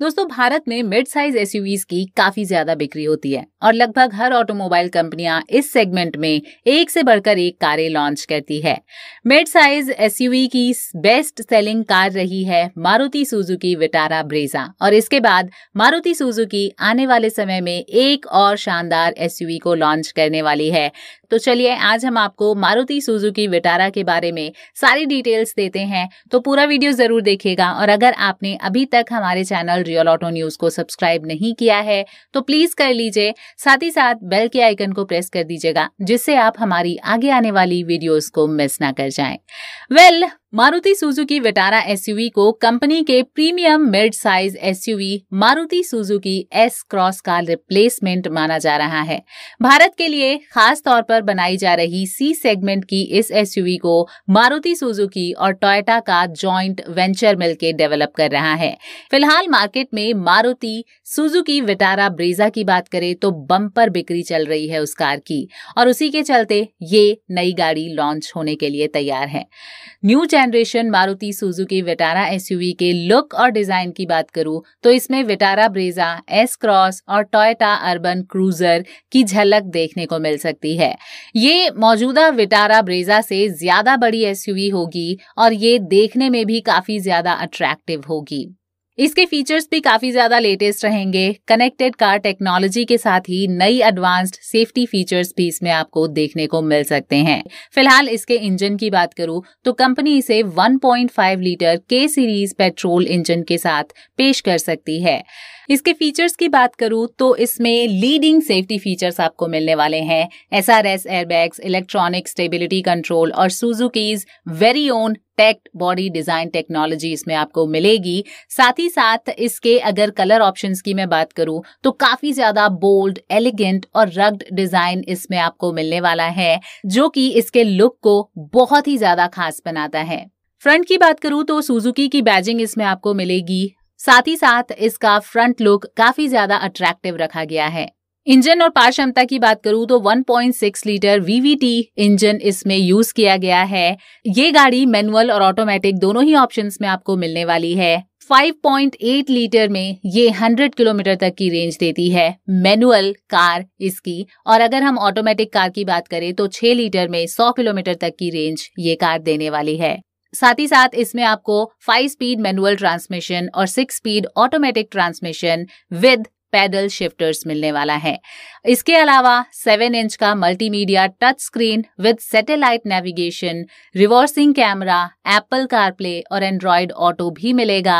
दोस्तों भारत में mid size SUVs की काफी ज्यादा बिक्री होती है और लगभग हर ऑटोमोबाइल कंपनियां इस सेगमेंट में एक से बढ़कर एक कारें लॉन्च करती है मिड साइज एसयूवी की बेस्ट सेलिंग कार रही है मारुति सुजुकी विटारा ब्रेजा और इसके बाद मारुति सुजुकी आने वाले समय में एक और शानदार एसयूवी को लॉन्च करने वाली है तो चलिए आज हम आपको मारुति सुजुकी विटारा के बारे में सारी डिटेल्स देते हैं तो पूरा वीडियो जरूर देखिएगा और अगर आपने अभी तक हमारे चैनल रियल ऑटो न्यूज को सब्सक्राइब नहीं किया है तो प्लीज कर लीजिए साथ ही साथ बेल के आइकन को प्रेस कर दीजिएगा जिससे आप हमारी आगे आने वाली वीडियोस को मिस ना कर जाएं। Well well, Maruti Suzuki Vitara SUV को कंपनी के premium mid size SUV Maruti Suzuki S cross का रिप्लेसमेंट माना जा रहा है भारत के लिए खास तौर पर बनाई जा रही सी सेगमेंट की इस एसयूवी को मारुति सुजुकी और टोयोटा का जॉइंट वेंचर मिलकर डेवलप कर रहा है फिलहाल मार्केट में मारुति सुजुकी विटारा ब्रेजा की बात करें तो बम्पर बिक्री चल रही है उस कार की और उसी के चलते ये नई गाड़ी लॉन्च होने के लिए तैयार है new generation Maruti Suzuki Vitara SUV के लुक और डिजाइन की बात करूं तो इसमें विटारा ब्रेजा एस क्रॉस और टोयटा अर्बन क्रूजर की झलक देखने को मिल सकती है ये मौजूदा विटारा ब्रेजा से ज्यादा बड़ी एसयूवी होगी और ये देखने में भी काफी ज्यादा अट्रैक्टिव होगी इसके फीचर्स भी काफी ज्यादा लेटेस्ट रहेंगे कनेक्टेड कार टेक्नोलॉजी के साथ ही नई एडवांस्ड सेफ्टी फीचर्स भी इसमें आपको देखने को मिल सकते हैं फिलहाल इसके इंजन की बात करूं तो कंपनी इसे 1.5 लीटर के सीरीज पेट्रोल इंजन के साथ पेश कर सकती है इसके फीचर्स की बात करूँ तो इसमें लीडिंग सेफ्टी फीचर्स आपको मिलने वाले हैं S R S airbags electronic stability control और Suzuki's very own TECT body design technology इसमें आपको मिलेगी साथ ही साथ इसके अगर कलर ऑप्शन की मैं बात करूं तो काफी ज्यादा बोल्ड एलिगेंट और रग्ड डिजाइन इसमें आपको मिलने वाला है जो कि इसके लुक को बहुत ही ज्यादा खास बनाता है फ्रंट की बात करूं तो सुजुकी की बैजिंग इसमें आपको मिलेगी साथ ही साथ इसका फ्रंट लुक काफी ज्यादा अट्रैक्टिव रखा गया है इंजन और पार क्षमता की बात करूं तो 1.6 लीटर वीवीटी इंजन इसमें यूज किया गया है ये गाड़ी मैनुअल और ऑटोमेटिक दोनों ही ऑप्शंस में आपको मिलने वाली है 5.8 लीटर में ये 100 किलोमीटर तक की रेंज देती है मैनुअल कार इसकी और अगर हम ऑटोमेटिक कार की बात करें तो 6 लीटर में 100 किलोमीटर तक की रेंज ये कार देने वाली है साथ ही साथ इसमें आपको फाइव स्पीड मैनुअल ट्रांसमिशन और six speed automatic transmission with paddle shifters मिलने वाला है इसके अलावा सेवन इंच का multimedia touch screen with satellite navigation reversing camera Apple CarPlay और एंड्रॉयड ऑटो भी मिलेगा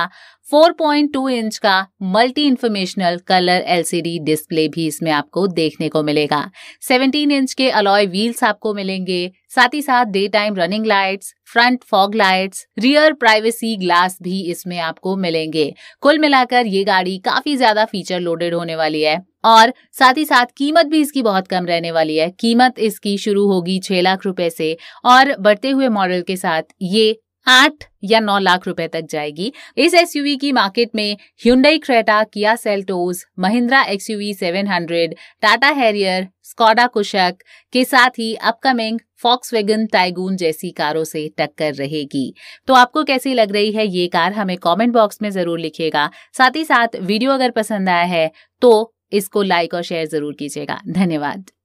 4.2 इंच का multi informational colour LCD display भी इसमें आपको देखने को मिलेगा 17 इंच के अलॉय व्हील्स आपको मिलेंगे साथ ही साथ daytime running lights front fog lights rear privacy glass भी इसमें आपको मिलेंगे कुल मिलाकर ये गाड़ी काफी ज्यादा फीचर लोडेड होने वाली है और साथ ही साथ कीमत भी इसकी बहुत कम रहने वाली है कीमत इसकी शुरू होगी छह लाख रुपए से और बढ़ते हुए मॉडल के साथ ये आठ या नौ लाख रुपए तक जाएगी इस एसयूवी की मार्केट में Hyundai Creta Kia Seltos Mahindra XUV 700, Tata Harrier Skoda Kushaq के साथ ही अपकमिंग फॉक्स वेगन टाइगून जैसी कारों से टक्कर रहेगी तो आपको कैसी लग रही है ये कार हमें कमेंट बॉक्स में जरूर लिखिएगा साथ ही साथ वीडियो अगर पसंद आया है तो इसको लाइक और शेयर जरूर कीजिएगा धन्यवाद